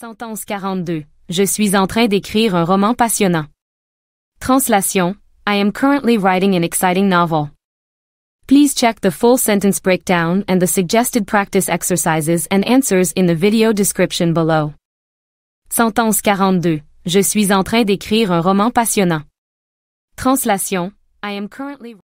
Sentence 42. Je suis en train d'écrire un roman passionnant. Translation. I am currently writing an exciting novel. Please check the full sentence breakdown and the suggested practice exercises and answers in the video description below. Sentence 42. Je suis en train d'écrire un roman passionnant. Translation. I am currently